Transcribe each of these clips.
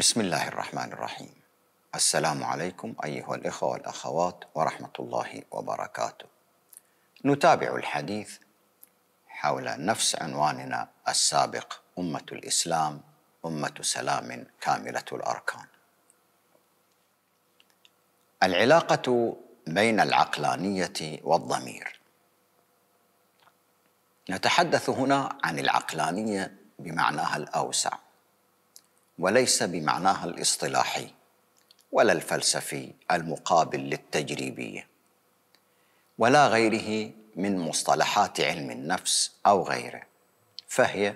بسم الله الرحمن الرحيم السلام عليكم ايها الاخوه والاخوات ورحمه الله وبركاته نتابع الحديث حول نفس عنواننا السابق امه الاسلام امه سلام كامله الاركان العلاقه بين العقلانيه والضمير نتحدث هنا عن العقلانيه بمعناها الاوسع وليس بمعناها الاصطلاحي ولا الفلسفي المقابل للتجريبيه ولا غيره من مصطلحات علم النفس او غيره فهي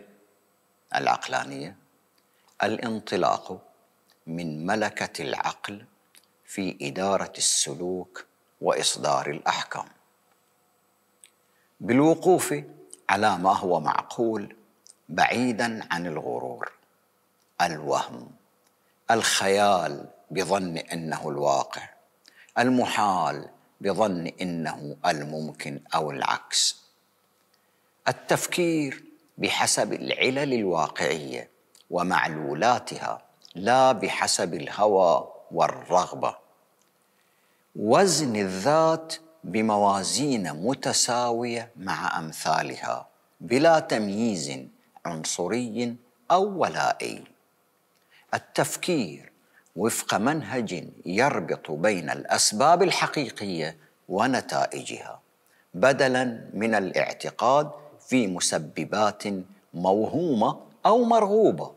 العقلانيه الانطلاق من ملكه العقل في اداره السلوك واصدار الاحكام بالوقوف على ما هو معقول بعيدا عن الغرور الوهم الخيال بظن انه الواقع المحال بظن انه الممكن او العكس التفكير بحسب العلل الواقعيه ومعلولاتها لا بحسب الهوى والرغبه وزن الذات بموازين متساويه مع امثالها بلا تمييز عنصري او ولائي التفكير وفق منهج يربط بين الاسباب الحقيقيه ونتائجها بدلا من الاعتقاد في مسببات موهومه او مرغوبه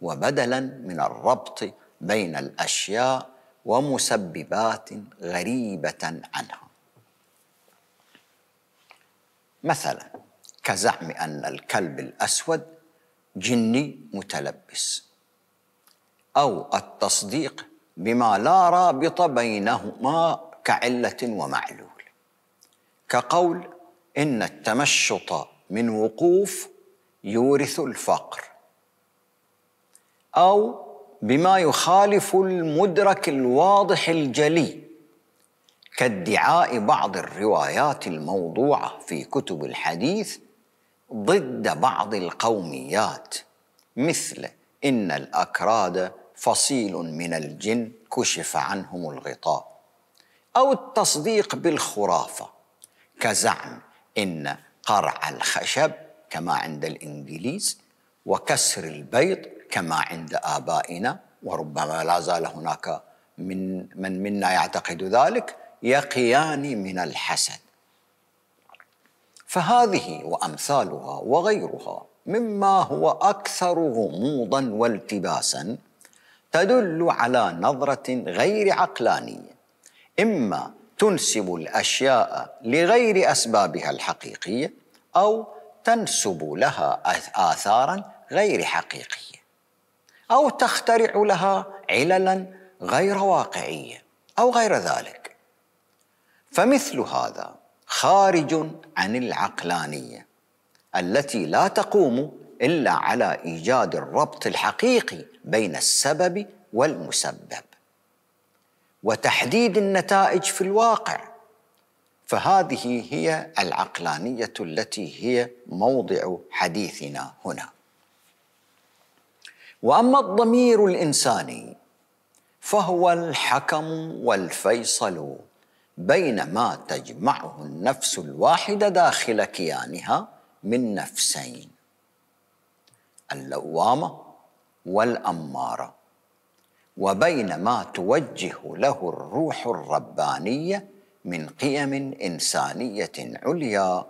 وبدلا من الربط بين الاشياء ومسببات غريبه عنها مثلا كزعم ان الكلب الاسود جني متلبس أو التصديق بما لا رابط بينهما كعلة ومعلول كقول إن التمشط من وقوف يورث الفقر أو بما يخالف المدرك الواضح الجلي كادعاء بعض الروايات الموضوعه في كتب الحديث ضد بعض القوميات مثل ان الاكراد فصيل من الجن كشف عنهم الغطاء او التصديق بالخرافه كزعم ان قرع الخشب كما عند الانجليز وكسر البيض كما عند ابائنا وربما لا زال هناك من من منا يعتقد ذلك يقيان من الحسد فهذه وامثالها وغيرها مما هو اكثر غموضا والتباسا تدل على نظرة غير عقلانية إما تنسب الأشياء لغير أسبابها الحقيقية أو تنسب لها آثارا غير حقيقية أو تخترع لها عللا غير واقعية أو غير ذلك فمثل هذا خارج عن العقلانية التي لا تقوم إلا على إيجاد الربط الحقيقي بين السبب والمسبب وتحديد النتائج في الواقع فهذه هي العقلانيه التي هي موضع حديثنا هنا واما الضمير الانساني فهو الحكم والفيصل بين ما تجمعه النفس الواحده داخل كيانها من نفسين اللوامه والاماره وبين ما توجه له الروح الربانيه من قيم انسانيه عليا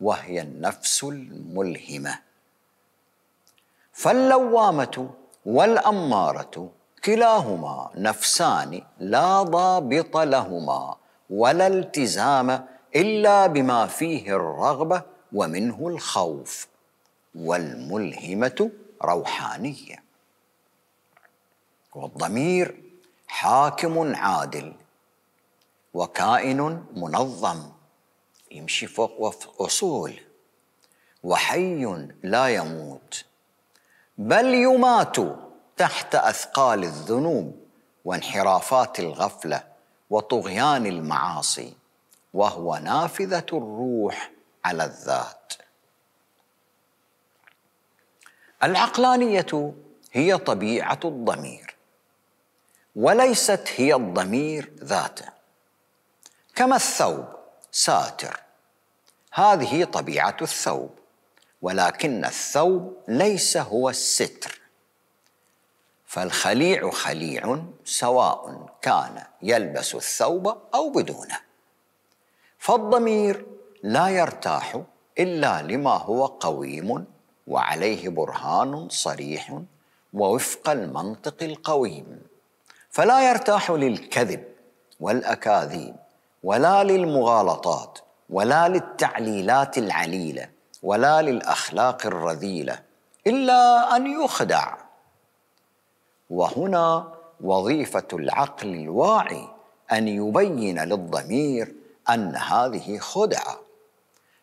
وهي النفس الملهمه فاللوامه والاماره كلاهما نفسان لا ضابط لهما ولا التزام الا بما فيه الرغبه ومنه الخوف والملهمه روحانيه والضمير حاكم عادل وكائن منظم يمشي فوق اصول وحي لا يموت بل يمات تحت اثقال الذنوب وانحرافات الغفله وطغيان المعاصي وهو نافذه الروح على الذات العقلانيه هي طبيعه الضمير وليست هي الضمير ذاته كما الثوب ساتر هذه طبيعه الثوب ولكن الثوب ليس هو الستر فالخليع خليع سواء كان يلبس الثوب او بدونه فالضمير لا يرتاح الا لما هو قويم وعليه برهان صريح ووفق المنطق القويم فلا يرتاح للكذب والاكاذيب ولا للمغالطات ولا للتعليلات العليله ولا للاخلاق الرذيله الا ان يخدع وهنا وظيفه العقل الواعي ان يبين للضمير ان هذه خدعه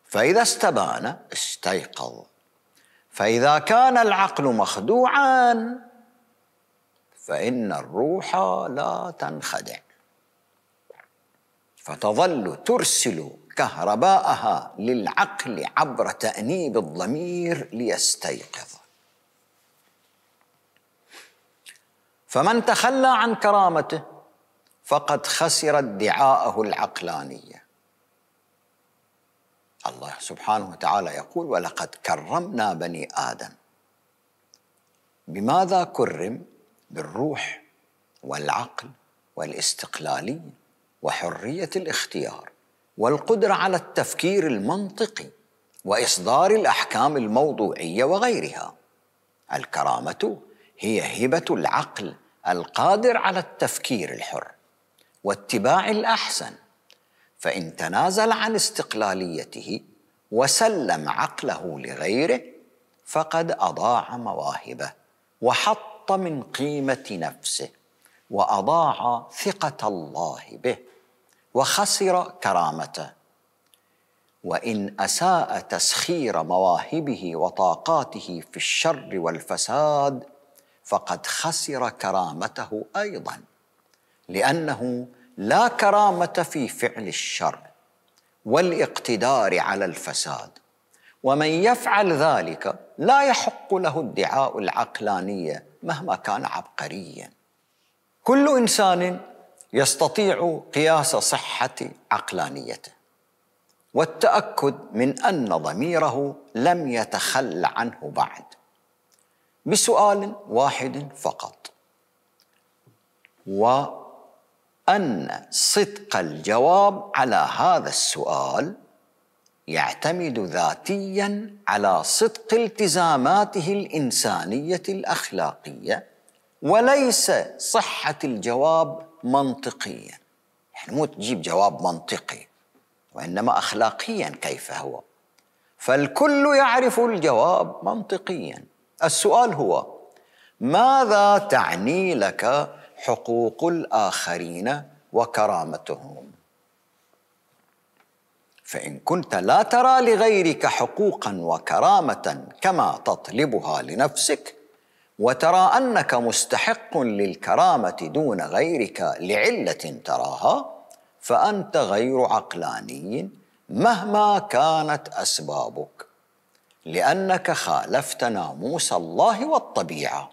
فاذا استبان استيقظ فاذا كان العقل مخدوعا فإن الروح لا تنخدع فتظل ترسل كهرباءها للعقل عبر تأنيب الضمير ليستيقظ فمن تخلى عن كرامته فقد خسر ادعاءه العقلانيه الله سبحانه وتعالى يقول ولقد كرمنا بني ادم بماذا كرم بالروح والعقل والاستقلاليه وحريه الاختيار والقدره على التفكير المنطقي واصدار الاحكام الموضوعيه وغيرها الكرامه هي هبه العقل القادر على التفكير الحر واتباع الاحسن فان تنازل عن استقلاليته وسلم عقله لغيره فقد اضاع مواهبه وحط أحط من قيمة نفسه وأضاع ثقة الله به وخسر كرامته وإن أساء تسخير مواهبه وطاقاته في الشر والفساد فقد خسر كرامته أيضا لأنه لا كرامة في فعل الشر والاقتدار على الفساد ومن يفعل ذلك لا يحق له ادعاء العقلانيه مهما كان عبقريا كل انسان يستطيع قياس صحه عقلانيته والتاكد من ان ضميره لم يتخلى عنه بعد بسؤال واحد فقط وان صدق الجواب على هذا السؤال يعتمد ذاتيا على صدق التزاماته الانسانيه الاخلاقيه وليس صحه الجواب منطقيا يعني مو تجيب جواب منطقي وانما اخلاقيا كيف هو فالكل يعرف الجواب منطقيا السؤال هو ماذا تعني لك حقوق الاخرين وكرامتهم فان كنت لا ترى لغيرك حقوقا وكرامه كما تطلبها لنفسك وترى انك مستحق للكرامه دون غيرك لعله تراها فانت غير عقلاني مهما كانت اسبابك لانك خالفت ناموس الله والطبيعه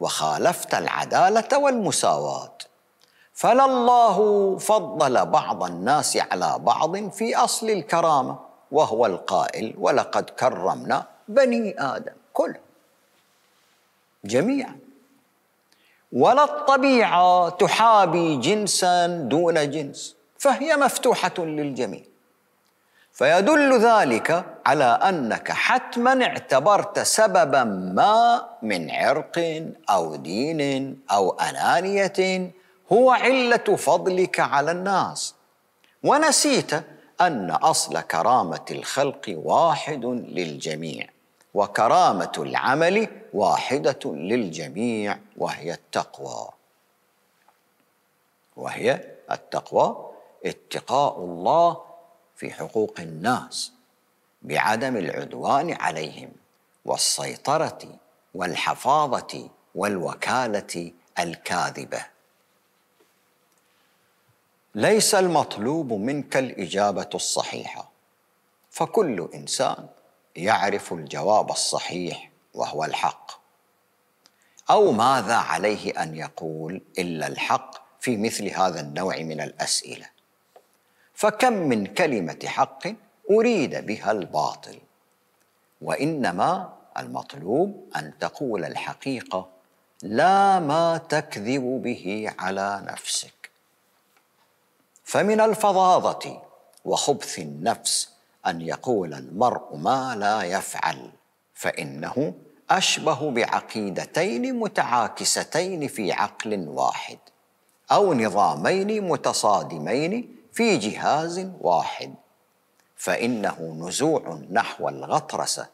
وخالفت العداله والمساواه فلله فضل بعض الناس على بعض في اصل الكرامه وهو القائل ولقد كرمنا بني ادم كل جميعا ولا الطبيعه تحابي جنسا دون جنس فهي مفتوحه للجميع فيدل ذلك على انك حتما اعتبرت سببا ما من عرق او دين او انانيه هو علة فضلك على الناس ونسيت أن أصل كرامة الخلق واحد للجميع وكرامة العمل واحدة للجميع وهي التقوى وهي التقوى اتقاء الله في حقوق الناس بعدم العدوان عليهم والسيطرة والحفاظة والوكالة الكاذبة ليس المطلوب منك الاجابه الصحيحه فكل انسان يعرف الجواب الصحيح وهو الحق او ماذا عليه ان يقول الا الحق في مثل هذا النوع من الاسئله فكم من كلمه حق اريد بها الباطل وانما المطلوب ان تقول الحقيقه لا ما تكذب به على نفسك فمن الفظاظه وخبث النفس ان يقول المرء ما لا يفعل فانه اشبه بعقيدتين متعاكستين في عقل واحد او نظامين متصادمين في جهاز واحد فانه نزوع نحو الغطرسه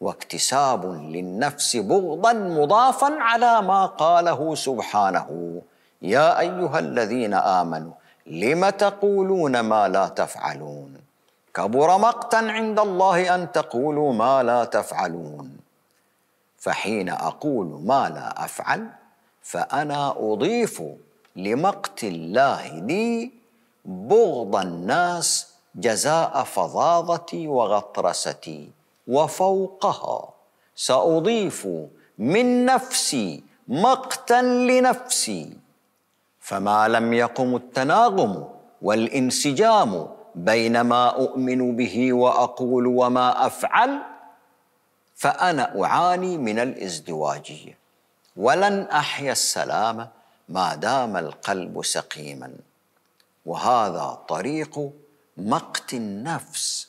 واكتساب للنفس بغضا مضافا على ما قاله سبحانه يا ايها الذين امنوا لم تقولون ما لا تفعلون كبر مقتا عند الله ان تقولوا ما لا تفعلون فحين اقول ما لا افعل فانا اضيف لمقت الله لي بغض الناس جزاء فظاظتي وغطرستي وفوقها ساضيف من نفسي مقتا لنفسي فما لم يقم التناغم والانسجام بين ما اؤمن به واقول وما افعل فانا اعاني من الازدواجيه ولن احيا السلام ما دام القلب سقيما وهذا طريق مقت النفس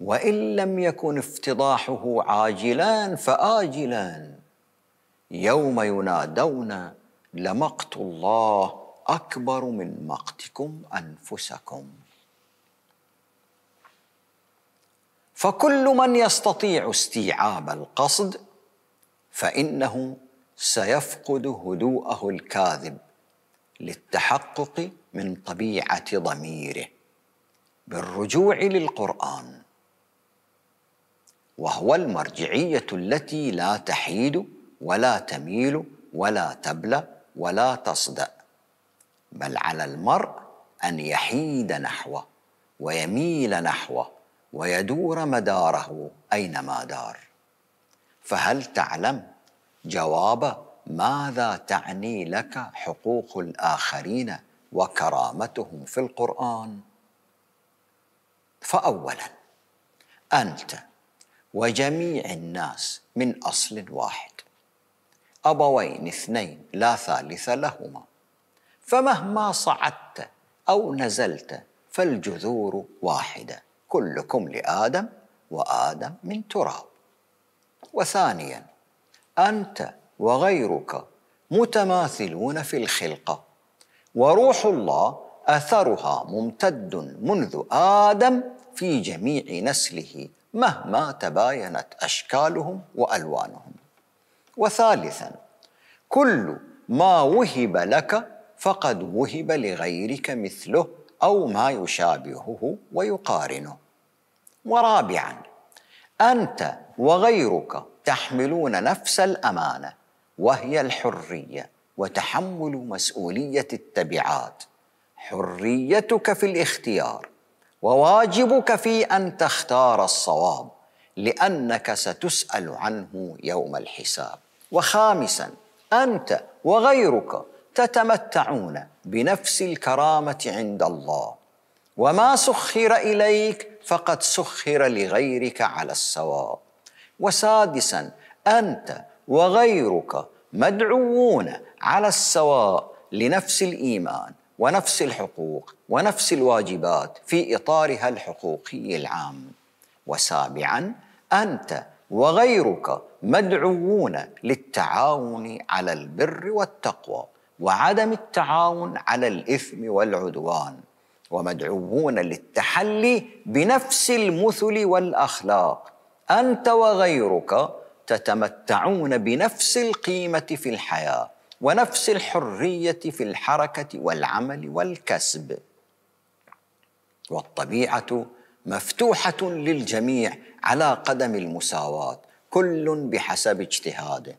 وان لم يكن افتضاحه عاجلا فاجلا يوم ينادون لمقت الله اكبر من مقتكم انفسكم فكل من يستطيع استيعاب القصد فانه سيفقد هدوءه الكاذب للتحقق من طبيعه ضميره بالرجوع للقران وهو المرجعيه التي لا تحيد ولا تميل ولا تبلى ولا تصدأ بل على المرء أن يحيد نحوه ويميل نحوه ويدور مداره أينما دار فهل تعلم جواب ماذا تعني لك حقوق الآخرين وكرامتهم في القرآن فأولا أنت وجميع الناس من أصل واحد أبوين اثنين لا ثالث لهما فمهما صعدت أو نزلت فالجذور واحدة كلكم لآدم وآدم من تراب وثانيا أنت وغيرك متماثلون في الخلقة وروح الله أثرها ممتد منذ آدم في جميع نسله مهما تباينت أشكالهم وألوانهم وثالثا كل ما وهب لك فقد وهب لغيرك مثله او ما يشابهه ويقارنه ورابعا انت وغيرك تحملون نفس الامانه وهي الحريه وتحمل مسؤوليه التبعات حريتك في الاختيار وواجبك في ان تختار الصواب لانك ستسال عنه يوم الحساب وخامسا انت وغيرك تتمتعون بنفس الكرامه عند الله وما سخر اليك فقد سخر لغيرك على السواء وسادسا انت وغيرك مدعوون على السواء لنفس الايمان ونفس الحقوق ونفس الواجبات في اطارها الحقوقي العام وسابعا انت وغيرك مدعوون للتعاون على البر والتقوى وعدم التعاون على الاثم والعدوان ومدعوون للتحلي بنفس المثل والاخلاق انت وغيرك تتمتعون بنفس القيمه في الحياه ونفس الحريه في الحركه والعمل والكسب والطبيعه مفتوحة للجميع على قدم المساواة كل بحسب اجتهاده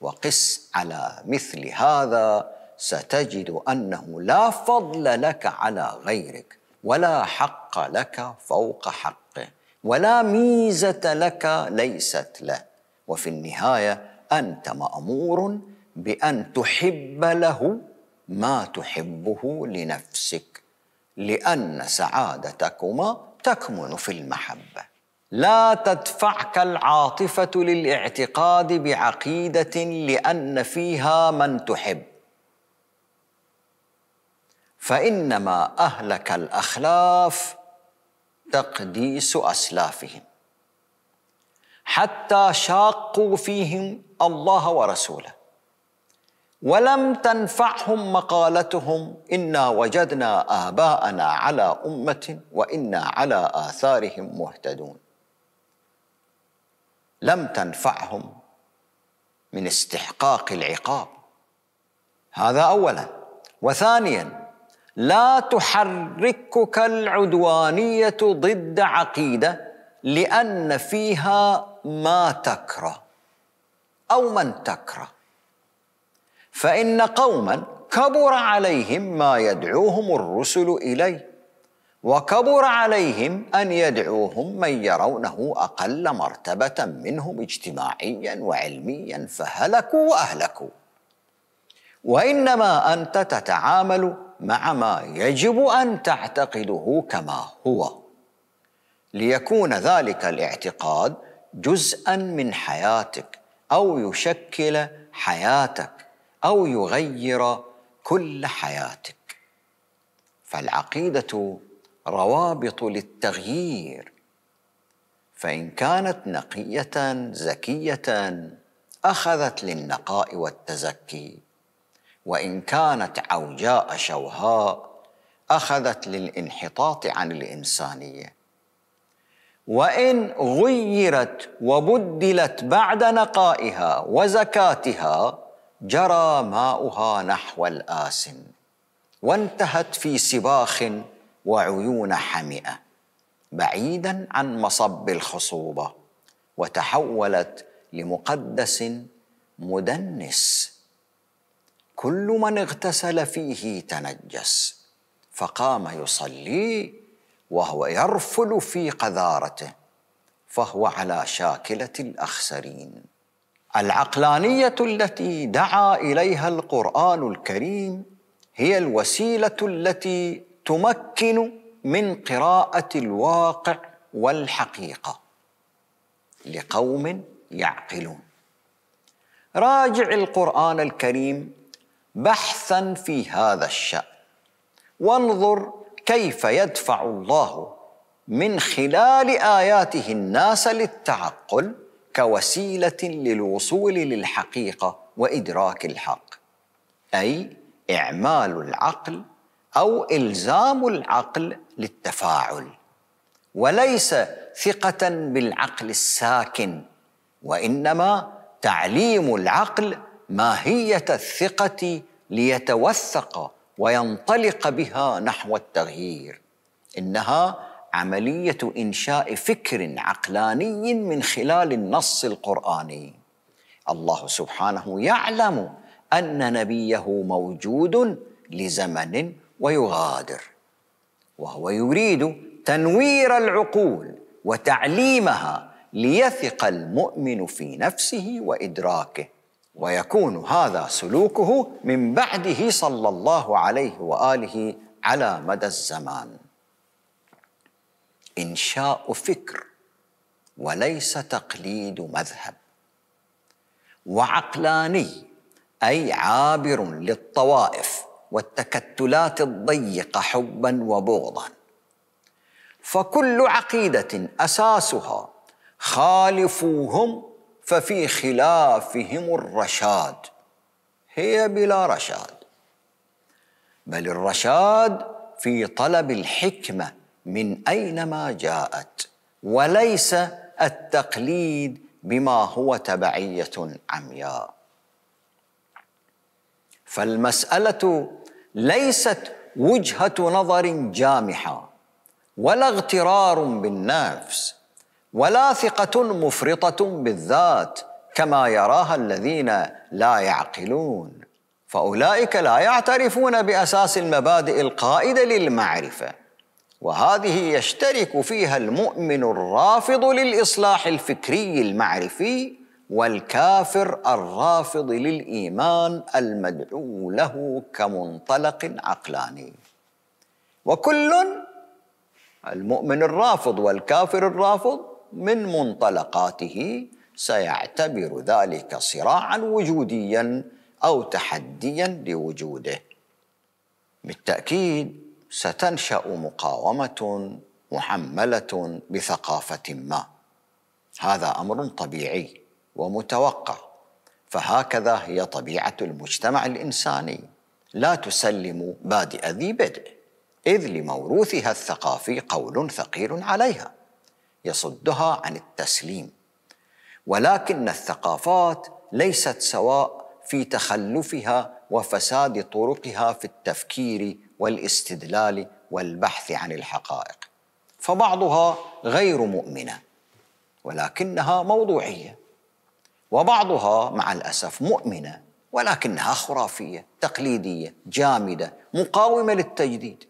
وقس على مثل هذا ستجد أنه لا فضل لك على غيرك ولا حق لك فوق حقه ولا ميزة لك ليست له وفي النهاية أنت مأمور بأن تحب له ما تحبه لنفسك لأن سعادتكما تكمن في المحبة لا تدفعك العاطفة للاعتقاد بعقيدة لأن فيها من تحب فإنما أهلك الأخلاف تقديس أسلافهم حتى شاقوا فيهم الله ورسوله ولم تنفعهم مقالتهم انا وجدنا اباءنا على امه وانا على اثارهم مهتدون لم تنفعهم من استحقاق العقاب هذا اولا وثانيا لا تحركك العدوانيه ضد عقيده لان فيها ما تكره او من تكره فإن قوما كبر عليهم ما يدعوهم الرسل إليه وكبر عليهم أن يدعوهم من يرونه أقل مرتبة منهم اجتماعيا وعلميا فهلكوا وأهلكوا وإنما أنت تتعامل مع ما يجب أن تعتقده كما هو ليكون ذلك الاعتقاد جزءا من حياتك أو يشكل حياتك او يغير كل حياتك فالعقيده روابط للتغيير فان كانت نقيه زكيه اخذت للنقاء والتزكي وان كانت عوجاء شوهاء اخذت للانحطاط عن الانسانيه وان غيرت وبدلت بعد نقائها وزكاتها جرى ماؤها نحو الآسن وانتهت في سباخ وعيون حمئة بعيدا عن مصب الخصوبة وتحولت لمقدس مدنس كل من اغتسل فيه تنجس فقام يصلي وهو يرفل في قذارته فهو على شاكله الاخسرين العقلانيه التي دعا اليها القران الكريم هي الوسيله التي تمكن من قراءه الواقع والحقيقه لقوم يعقلون راجع القران الكريم بحثا في هذا الشان وانظر كيف يدفع الله من خلال اياته الناس للتعقل كوسيله للوصول للحقيقه وادراك الحق اي اعمال العقل او الزام العقل للتفاعل وليس ثقه بالعقل الساكن وانما تعليم العقل ماهيه الثقه ليتوثق وينطلق بها نحو التغيير انها عمليه انشاء فكر عقلاني من خلال النص القراني الله سبحانه يعلم ان نبيه موجود لزمن ويغادر وهو يريد تنوير العقول وتعليمها ليثق المؤمن في نفسه وادراكه ويكون هذا سلوكه من بعده صلى الله عليه واله على مدى الزمان انشاء فكر وليس تقليد مذهب وعقلاني اي عابر للطوائف والتكتلات الضيقه حبا وبغضا فكل عقيده اساسها خالفوهم ففي خلافهم الرشاد هي بلا رشاد بل الرشاد في طلب الحكمه من اينما جاءت وليس التقليد بما هو تبعيه عمياء فالمساله ليست وجهه نظر جامحه ولا اغترار بالنفس ولا ثقه مفرطه بالذات كما يراها الذين لا يعقلون فاولئك لا يعترفون باساس المبادئ القائده للمعرفه وهذه يشترك فيها المؤمن الرافض للاصلاح الفكري المعرفي والكافر الرافض للايمان المدعو له كمنطلق عقلاني وكل المؤمن الرافض والكافر الرافض من منطلقاته سيعتبر ذلك صراعا وجوديا او تحديا لوجوده بالتاكيد ستنشا مقاومه محمله بثقافه ما هذا امر طبيعي ومتوقع فهكذا هي طبيعه المجتمع الانساني لا تسلم بادئ ذي بدء اذ لموروثها الثقافي قول ثقيل عليها يصدها عن التسليم ولكن الثقافات ليست سواء في تخلفها وفساد طرقها في التفكير والاستدلال والبحث عن الحقائق فبعضها غير مؤمنه ولكنها موضوعيه وبعضها مع الاسف مؤمنه ولكنها خرافيه تقليديه جامده مقاومه للتجديد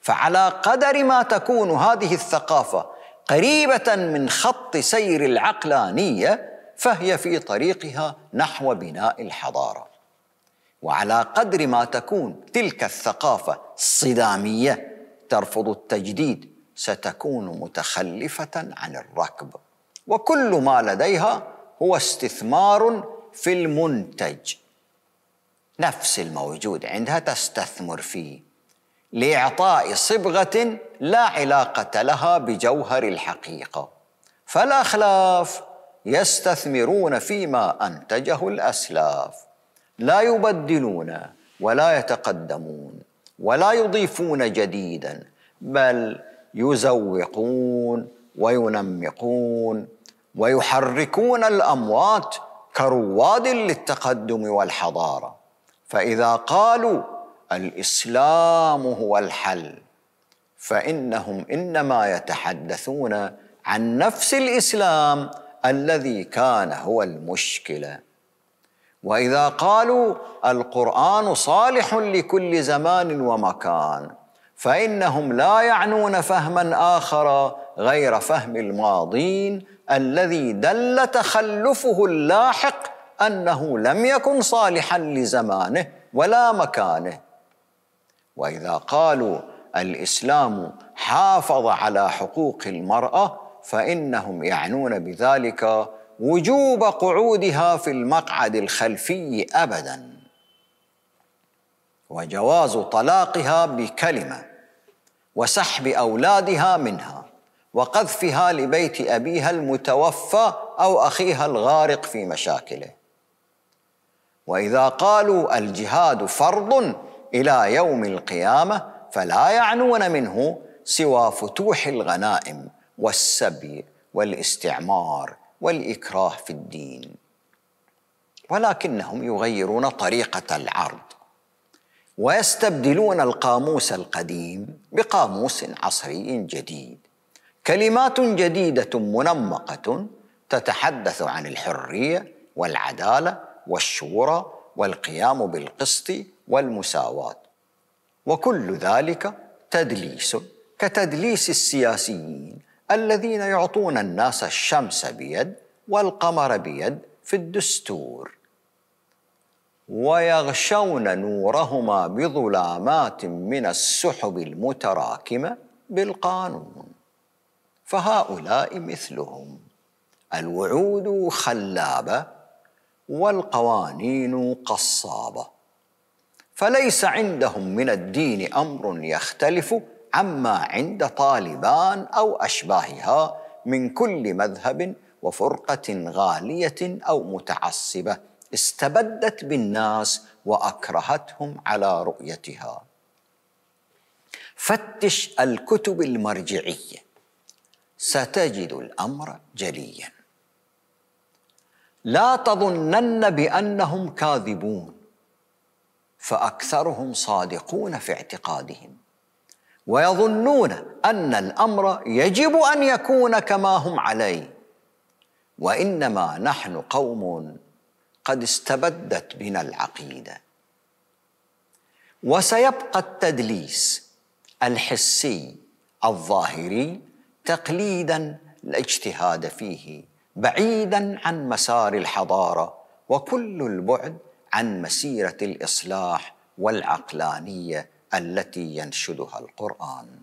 فعلى قدر ما تكون هذه الثقافه قريبه من خط سير العقلانيه فهي في طريقها نحو بناء الحضاره وعلى قدر ما تكون تلك الثقافه الصداميه ترفض التجديد ستكون متخلفه عن الركب وكل ما لديها هو استثمار في المنتج نفس الموجود عندها تستثمر فيه لاعطاء صبغه لا علاقه لها بجوهر الحقيقه فالاخلاف يستثمرون فيما انتجه الاسلاف لا يبدلون ولا يتقدمون ولا يضيفون جديدا بل يزوقون وينمقون ويحركون الاموات كرواد للتقدم والحضاره فاذا قالوا الاسلام هو الحل فانهم انما يتحدثون عن نفس الاسلام الذي كان هو المشكله واذا قالوا القران صالح لكل زمان ومكان فانهم لا يعنون فهما اخر غير فهم الماضين الذي دل تخلفه اللاحق انه لم يكن صالحا لزمانه ولا مكانه واذا قالوا الاسلام حافظ على حقوق المراه فانهم يعنون بذلك وجوب قعودها في المقعد الخلفي ابدا وجواز طلاقها بكلمه وسحب اولادها منها وقذفها لبيت ابيها المتوفى او اخيها الغارق في مشاكله واذا قالوا الجهاد فرض الى يوم القيامه فلا يعنون منه سوى فتوح الغنائم والسبي والاستعمار والاكراه في الدين ولكنهم يغيرون طريقه العرض ويستبدلون القاموس القديم بقاموس عصري جديد كلمات جديده منمقه تتحدث عن الحريه والعداله والشورى والقيام بالقسط والمساواه وكل ذلك تدليس كتدليس السياسيين الذين يعطون الناس الشمس بيد والقمر بيد في الدستور ويغشون نورهما بظلامات من السحب المتراكمه بالقانون فهؤلاء مثلهم الوعود خلابه والقوانين قصابه فليس عندهم من الدين امر يختلف عما عند طالبان او اشباهها من كل مذهب وفرقه غاليه او متعصبه استبدت بالناس واكرهتهم على رؤيتها فتش الكتب المرجعيه ستجد الامر جليا لا تظنن بانهم كاذبون فاكثرهم صادقون في اعتقادهم ويظنون ان الامر يجب ان يكون كما هم عليه وانما نحن قوم قد استبدت بنا العقيده وسيبقى التدليس الحسي الظاهري تقليدا لا اجتهاد فيه بعيدا عن مسار الحضاره وكل البعد عن مسيره الاصلاح والعقلانيه التي ينشدها القرآن.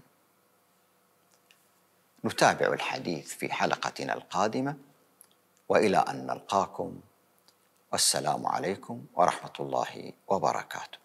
نتابع الحديث في حلقتنا القادمة وإلى أن نلقاكم والسلام عليكم ورحمة الله وبركاته.